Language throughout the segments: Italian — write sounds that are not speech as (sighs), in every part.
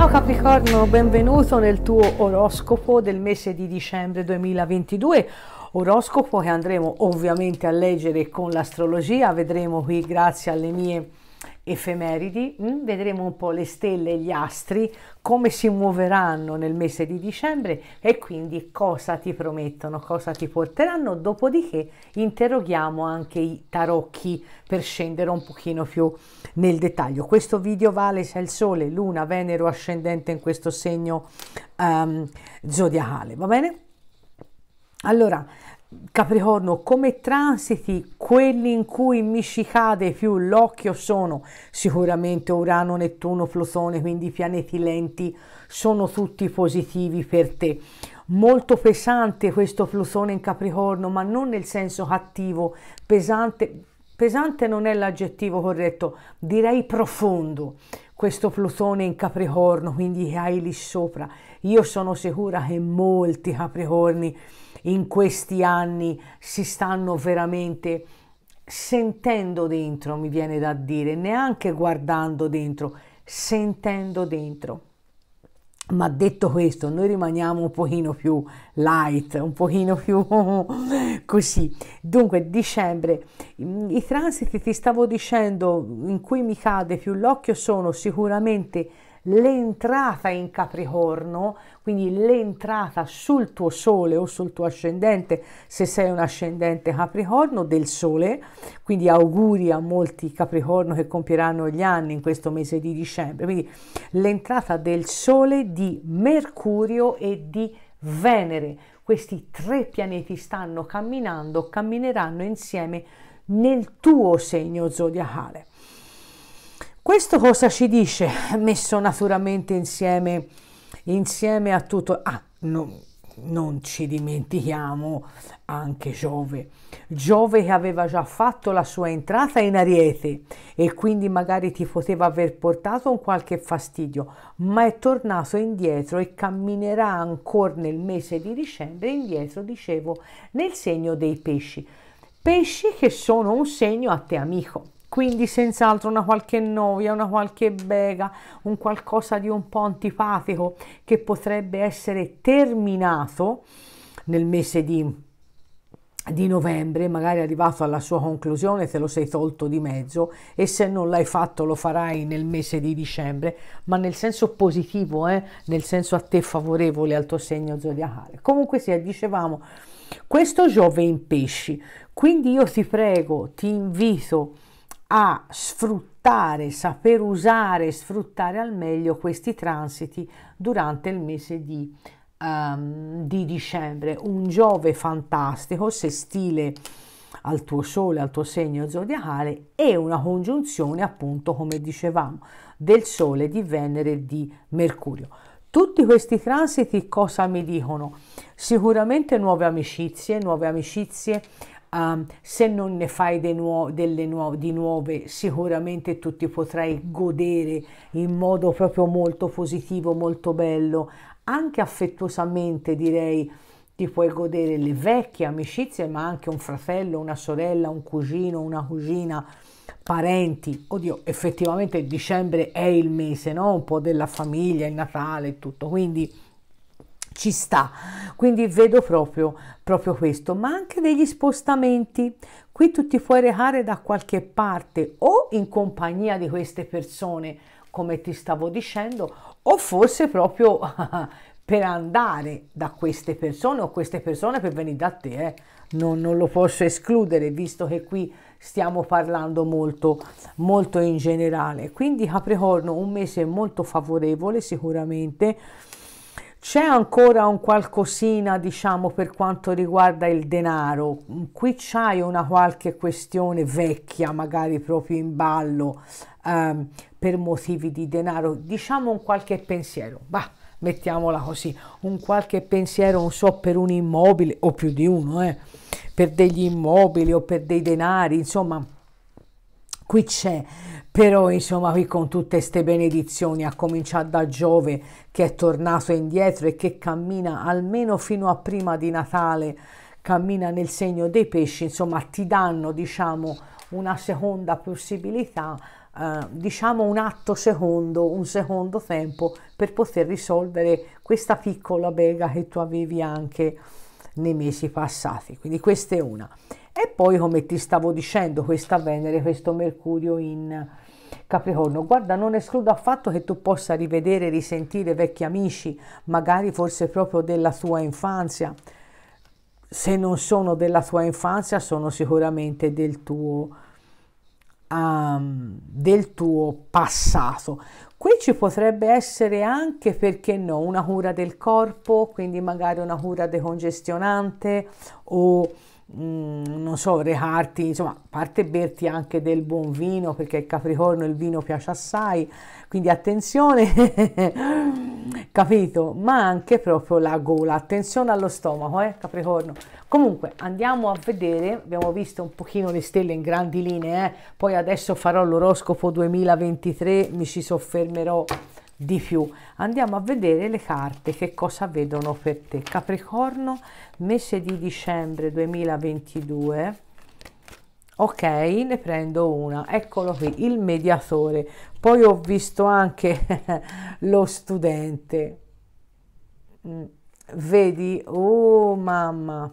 Ciao Capricorno, benvenuto nel tuo oroscopo del mese di dicembre 2022 oroscopo che andremo ovviamente a leggere con l'astrologia, vedremo qui grazie alle mie efemeridi, mm? vedremo un po' le stelle e gli astri, come si muoveranno nel mese di dicembre e quindi cosa ti promettono, cosa ti porteranno, dopodiché interroghiamo anche i tarocchi per scendere un pochino più nel dettaglio. Questo video vale se il sole, luna, venere o ascendente in questo segno um, zodiacale, va bene? Allora, Capricorno, come transiti quelli in cui mi ci cade più l'occhio sono sicuramente Urano, Nettuno, Plutone, quindi i pianeti lenti sono tutti positivi per te. Molto pesante questo Plutone in Capricorno, ma non nel senso cattivo, pesante, pesante non è l'aggettivo corretto, direi profondo questo Plutone in Capricorno, quindi hai lì sopra. Io sono sicura che molti Capricorni in questi anni si stanno veramente sentendo dentro, mi viene da dire, neanche guardando dentro, sentendo dentro. Ma detto questo, noi rimaniamo un pochino più light, un pochino più (laughs) così. Dunque, dicembre, mm, i transiti, ti stavo dicendo, in cui mi cade più l'occhio sono sicuramente l'entrata in Capricorno, quindi l'entrata sul tuo sole o sul tuo ascendente, se sei un ascendente Capricorno, del sole, quindi auguri a molti Capricorno che compieranno gli anni in questo mese di dicembre, quindi l'entrata del sole di Mercurio e di Venere, questi tre pianeti stanno camminando, cammineranno insieme nel tuo segno zodiacale. Questo cosa ci dice? Messo naturalmente insieme, insieme a tutto... Ah, no, non ci dimentichiamo anche Giove. Giove che aveva già fatto la sua entrata in Ariete e quindi magari ti poteva aver portato un qualche fastidio, ma è tornato indietro e camminerà ancora nel mese di dicembre indietro, dicevo, nel segno dei pesci. Pesci che sono un segno a te amico quindi senz'altro una qualche noia, una qualche bega, un qualcosa di un po' antipatico che potrebbe essere terminato nel mese di di novembre, magari arrivato alla sua conclusione, te lo sei tolto di mezzo e se non l'hai fatto lo farai nel mese di dicembre, ma nel senso positivo, eh? nel senso a te favorevole al tuo segno zodiacale. Comunque sia, dicevamo, questo Giove in pesci, quindi io ti prego, ti invito a sfruttare, saper usare e sfruttare al meglio questi transiti durante il mese di, um, di dicembre. Un Giove fantastico, se stile al tuo sole, al tuo segno zodiacale e una congiunzione appunto come dicevamo del sole, di Venere e di Mercurio. Tutti questi transiti cosa mi dicono? Sicuramente nuove amicizie, nuove amicizie um, se non ne fai nuo- nuo- di nuove sicuramente tu ti potrai godere in modo proprio molto positivo, molto bello, anche affettuosamente direi ti puoi godere le vecchie amicizie ma anche un fratello, una sorella, un cugino, una cugina parenti, oddio, effettivamente dicembre è il mese, no? Un po' della famiglia, il Natale e tutto, quindi ci sta. Quindi vedo proprio, proprio questo, ma anche degli spostamenti. Qui tu ti puoi recare da qualche parte o in compagnia di queste persone, come ti stavo dicendo, o forse proprio (laughs) per andare da queste persone o queste persone per venire da te. Eh. Non, non, lo posso escludere visto che qui stiamo parlando molto, molto in generale. Quindi Capricorno, un mese molto favorevole sicuramente c'è ancora un qualcosina, diciamo, per quanto riguarda il denaro. Qui c'hai una qualche questione vecchia, magari proprio in ballo, ehm, per motivi di denaro. Diciamo un qualche pensiero, bah, mettiamola così, un qualche pensiero, non so, per un immobile o più di uno, eh, per degli immobili o per dei denari, insomma qui c'è, però insomma qui con tutte queste benedizioni, a cominciare da Giove che è tornato indietro e che cammina almeno fino a prima di Natale, cammina nel segno dei pesci, insomma ti danno diciamo una seconda possibilità, eh, diciamo un atto secondo, un secondo tempo per poter risolvere questa piccola bega che tu avevi anche nei mesi passati, quindi questa è una. E poi, come ti stavo dicendo, questa Venere, questo Mercurio in Capricorno, guarda, non escludo affatto che tu possa rivedere, risentire vecchi amici, magari forse proprio della tua infanzia. Se non sono della tua infanzia, sono sicuramente del tuo, um, del tuo passato. Qui ci potrebbe essere anche, perché no, una cura del corpo, quindi magari una cura decongestionante o Mm, non so, recarti, insomma, parte berti anche del buon vino, perché il Capricorno il vino piace assai, quindi attenzione, (laughs) capito? Ma anche proprio la gola, attenzione allo stomaco, eh, Capricorno. Comunque, andiamo a vedere, abbiamo visto un pochino le stelle in grandi linee, eh? poi adesso farò l'oroscopo 2023, mi ci soffermerò di più. Andiamo a vedere le carte che cosa vedono per te. Capricorno, mese di dicembre 2022. Ok, ne prendo una. Eccolo qui, il mediatore. Poi ho visto anche (laughs) lo studente. Mm, vedi? Oh mamma.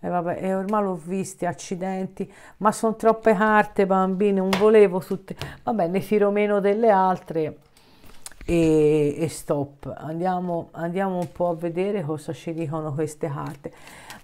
E eh, vabbè, eh, ormai l'ho visti, accidenti, ma sono troppe carte, bambine, non volevo tutte. Vabbè, ne tiro meno delle altre e, e stop andiamo, andiamo un po' a vedere cosa ci dicono queste carte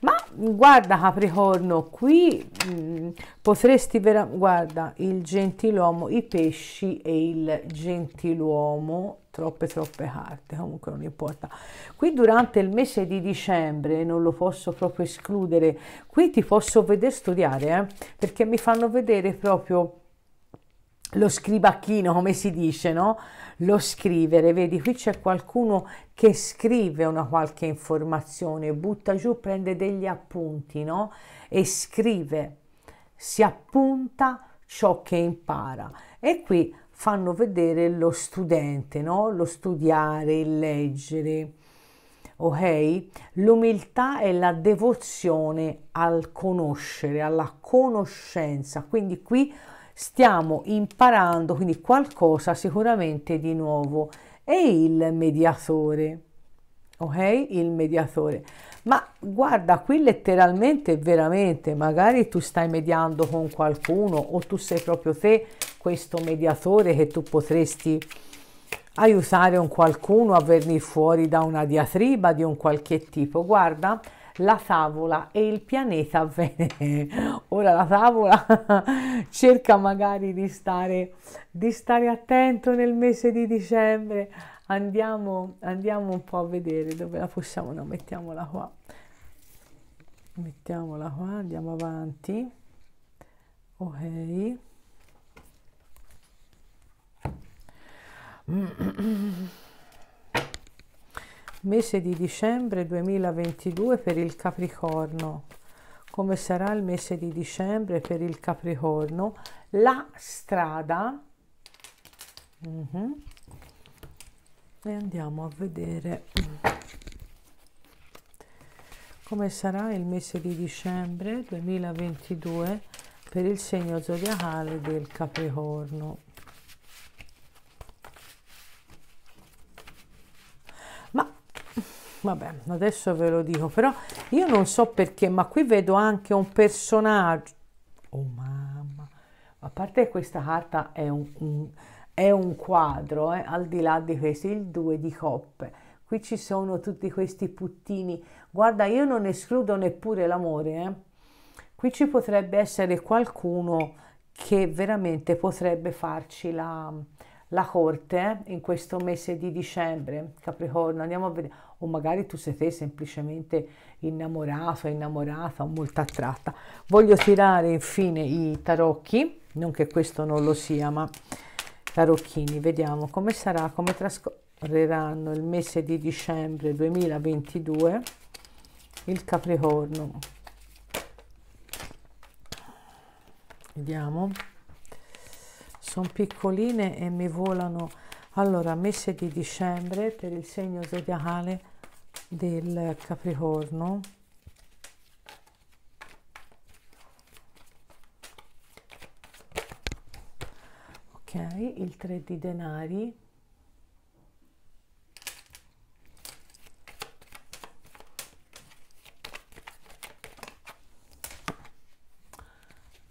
ma guarda Capricorno qui mh, mm, potresti vera guarda il gentiluomo i pesci e il gentiluomo troppe troppe carte comunque non importa qui durante il mese di dicembre non lo posso proprio escludere qui ti posso vedere studiare eh, perché mi fanno vedere proprio lo scribacchino, come si dice, no? Lo scrivere, vedi, qui c'è qualcuno che scrive una qualche informazione, butta giù, prende degli appunti, no? E scrive, si appunta ciò che impara. E qui fanno vedere lo studente, no? Lo studiare, il leggere. Ok? L'umiltà è la devozione al conoscere, alla conoscenza. Quindi qui stiamo imparando quindi qualcosa sicuramente di nuovo e il mediatore ok il mediatore ma guarda qui letteralmente veramente magari tu stai mediando con qualcuno o tu sei proprio te questo mediatore che tu potresti aiutare un qualcuno a venire fuori da una diatriba di un qualche tipo guarda la tavola e il pianeta (laughs) Venere. Ora la tavola (laughs) cerca magari di stare, di stare attento nel mese di dicembre. Andiamo, andiamo un po' a vedere dove la possiamo, no mettiamola qua. Mettiamola qua, andiamo avanti. Ok. (clears throat) mese di dicembre 2022 per il Capricorno. Come sarà il mese di dicembre per il Capricorno? La strada. Mm -hmm. E andiamo a vedere come sarà il mese di dicembre 2022 per il segno zodiacale del Capricorno. vabbè adesso ve lo dico però io non so perché ma qui vedo anche un personaggio oh mamma a parte che questa carta è un, un, è un quadro eh, al di là di questi il 2 di coppe qui ci sono tutti questi puttini guarda io non escludo neppure l'amore eh. qui ci potrebbe essere qualcuno che veramente potrebbe farci la la corte in questo mese di dicembre, Capricorno, andiamo a vedere, o magari tu sei te semplicemente innamorato, innamorata o molto attratta. Voglio tirare infine i tarocchi, non che questo non lo sia, ma tarocchini, vediamo come sarà, come trascorreranno il mese di dicembre 2022 il Capricorno. Vediamo sono piccoline e mi volano allora mese di dicembre per il segno zodiacale del capricorno ok il 3 di denari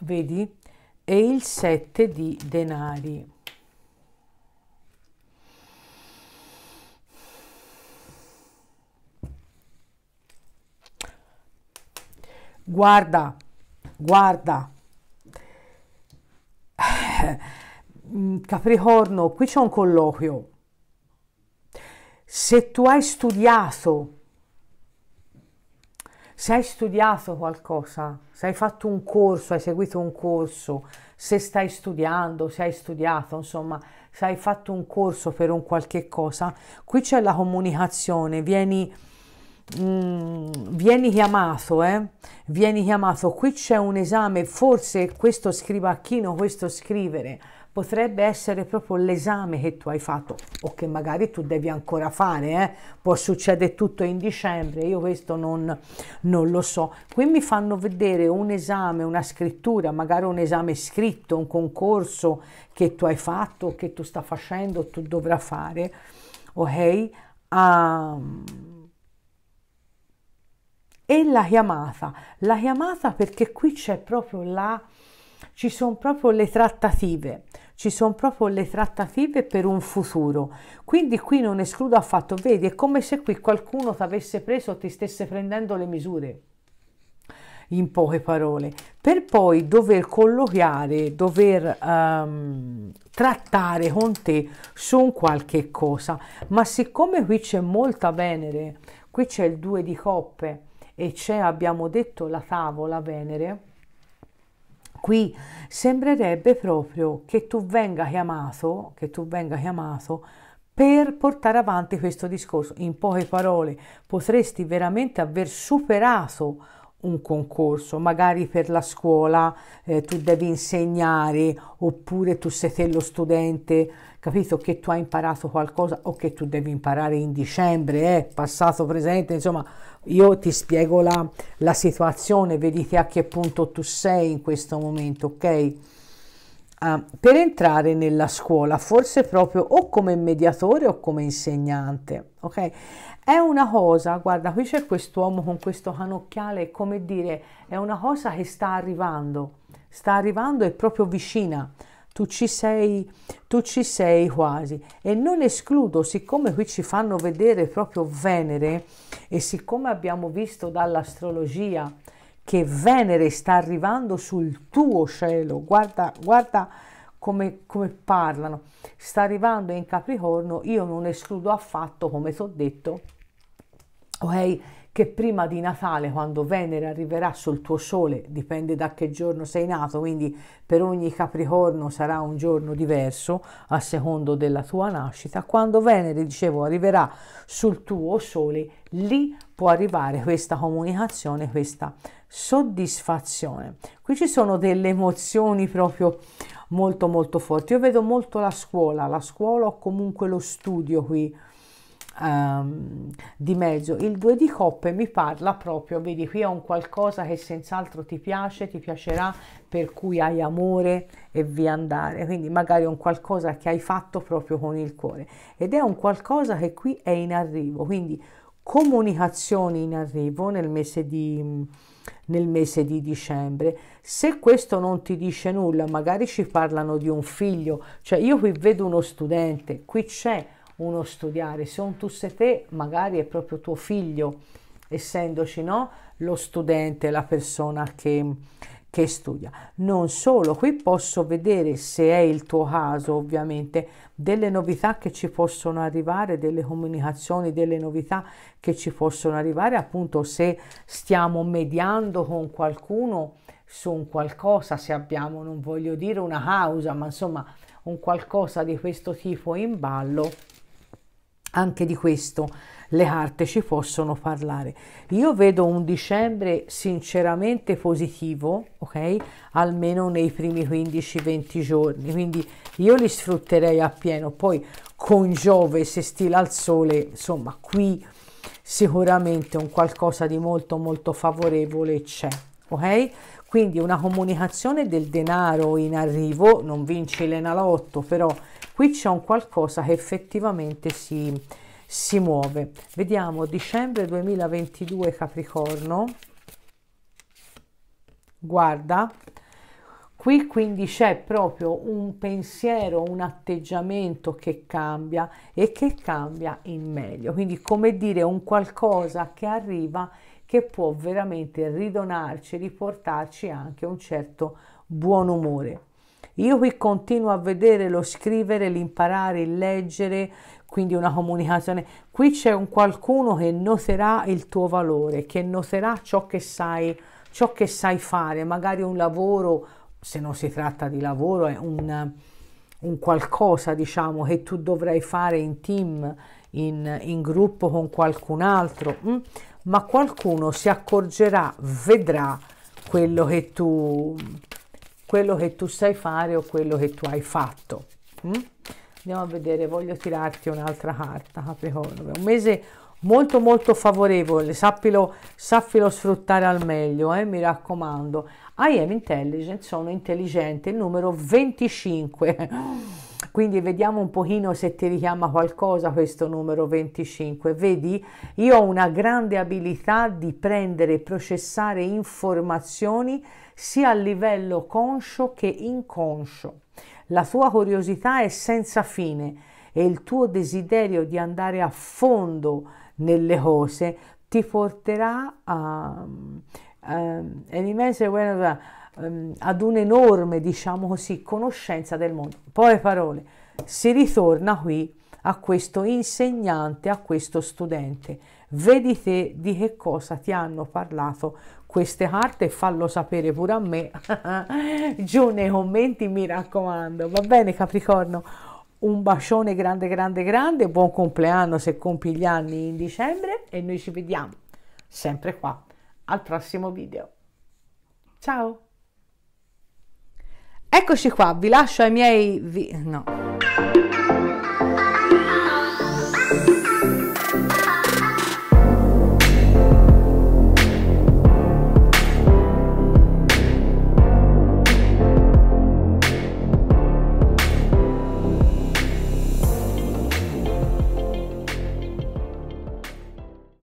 vedi e il 7 di denari. Guarda, guarda, (sighs) mm, Capricorno, qui c'è un colloquio. Se tu hai studiato se hai studiato qualcosa, se hai fatto un corso, hai seguito un corso, se stai studiando, se hai studiato, insomma, se hai fatto un corso per un qualche cosa, qui c'è la comunicazione, vieni Mm, vieni chiamato, eh? vieni chiamato. Qui c'è un esame, forse questo scrivacchino, questo scrivere, potrebbe essere proprio l'esame che tu hai fatto o che magari tu devi ancora fare, eh? può succedere tutto in dicembre, io questo non, non lo so. Qui mi fanno vedere un esame, una scrittura, magari un esame scritto, un concorso che tu hai fatto, che tu stai facendo, tu dovrai fare, ok? Um, e la chiamata. La chiamata perché qui c'è proprio la ci sono proprio le trattative, ci sono proprio le trattative per un futuro. Quindi qui non escludo affatto, vedi, è come se qui qualcuno ti avesse preso, ti stesse prendendo le misure, in poche parole, per poi dover colloquiare, dover um, trattare con te su un qualche cosa. Ma siccome qui c'è molta Venere, qui c'è il due di coppe, e c'è, abbiamo detto, la tavola Venere, qui sembrerebbe proprio che tu venga chiamato, che tu venga chiamato per portare avanti questo discorso. In poche parole, potresti veramente aver superato un concorso, magari per la scuola eh, tu devi insegnare oppure tu sei te lo studente, capito che tu hai imparato qualcosa o che tu devi imparare in dicembre, eh, passato, presente, insomma io ti spiego la, la situazione, vedete a che punto tu sei in questo momento, ok? Uh, per entrare nella scuola, forse proprio o come mediatore o come insegnante, ok? È una cosa, guarda, qui c'è quest'uomo con questo canocchiale, come dire, è una cosa che sta arrivando, sta arrivando e proprio vicina, tu ci sei, tu ci sei quasi. E non escludo, siccome qui ci fanno vedere proprio Venere e siccome abbiamo visto dall'astrologia che Venere sta arrivando sul tuo cielo, guarda, guarda come, come parlano, sta arrivando in Capricorno, io non escludo affatto, come ti ho detto, ok? che prima di Natale, quando Venere arriverà sul tuo sole, dipende da che giorno sei nato, quindi per ogni Capricorno sarà un giorno diverso a secondo della tua nascita, quando Venere, dicevo, arriverà sul tuo sole, lì può arrivare questa comunicazione, questa soddisfazione. Qui ci sono delle emozioni proprio molto molto forti. Io vedo molto la scuola, la scuola o comunque lo studio qui um, di mezzo. Il 2 di coppe mi parla proprio, vedi qui è un qualcosa che senz'altro ti piace, ti piacerà, per cui hai amore e via andare. Quindi magari è un qualcosa che hai fatto proprio con il cuore ed è un qualcosa che qui è in arrivo, quindi comunicazioni in arrivo nel mese di, nel mese di dicembre. Se questo non ti dice nulla, magari ci parlano di un figlio, cioè io qui vedo uno studente, qui c'è uno studiare. Se un tu sei te, magari è proprio tuo figlio, essendoci no, lo studente, la persona che, che studia. Non solo, qui posso vedere, se è il tuo caso ovviamente, delle novità che ci possono arrivare, delle comunicazioni, delle novità che ci possono arrivare, appunto se stiamo mediando con qualcuno su un qualcosa, se abbiamo, non voglio dire una causa, ma insomma un qualcosa di questo tipo in ballo anche di questo le carte ci possono parlare. Io vedo un dicembre sinceramente positivo, ok? Almeno nei primi 15-20 giorni, quindi io li sfrutterei appieno. Poi con Giove se stila al sole, insomma, qui sicuramente un qualcosa di molto molto favorevole c'è, ok? Quindi una comunicazione del denaro in arrivo, non vince l'enalotto, però qui c'è un qualcosa che effettivamente si, si muove. Vediamo dicembre 2022 Capricorno. Guarda, Qui quindi c'è proprio un pensiero, un atteggiamento che cambia e che cambia in meglio, quindi come dire un qualcosa che arriva che può veramente ridonarci, riportarci anche un certo buon umore. Io qui continuo a vedere lo scrivere, l'imparare, il leggere, quindi una comunicazione. Qui c'è un qualcuno che noterà il tuo valore, che noterà ciò che sai, ciò che sai fare, magari un lavoro, se non si tratta di lavoro, è un, un qualcosa, diciamo, che tu dovrai fare in team, in, in gruppo con qualcun altro. Mm? ma qualcuno si accorgerà, vedrà quello che tu, quello che tu sai fare o quello che tu hai fatto. Mm? Andiamo a vedere, voglio tirarti un'altra carta, Capricorno. Un mese molto molto favorevole, sappilo, sappilo sfruttare al meglio, eh, mi raccomando. I am intelligent, sono intelligente, il numero 25 quindi vediamo un pochino se ti richiama qualcosa questo numero 25 vedi io ho una grande abilità di prendere e processare informazioni sia a livello conscio che inconscio la tua curiosità è senza fine e il tuo desiderio di andare a fondo nelle cose ti porterà a ehm, è immensa guerra ehm, ad un'enorme, diciamo così, conoscenza del mondo. Poi parole, si ritorna qui a questo insegnante, a questo studente. Vedi te di che cosa ti hanno parlato queste carte e fallo sapere pure a me (laughs) giù nei commenti mi raccomando va bene Capricorno un bacione grande grande grande buon compleanno se compi gli anni in dicembre e noi ci vediamo sempre qua al prossimo video. Ciao! Eccoci qua, vi lascio ai miei... Vi- no.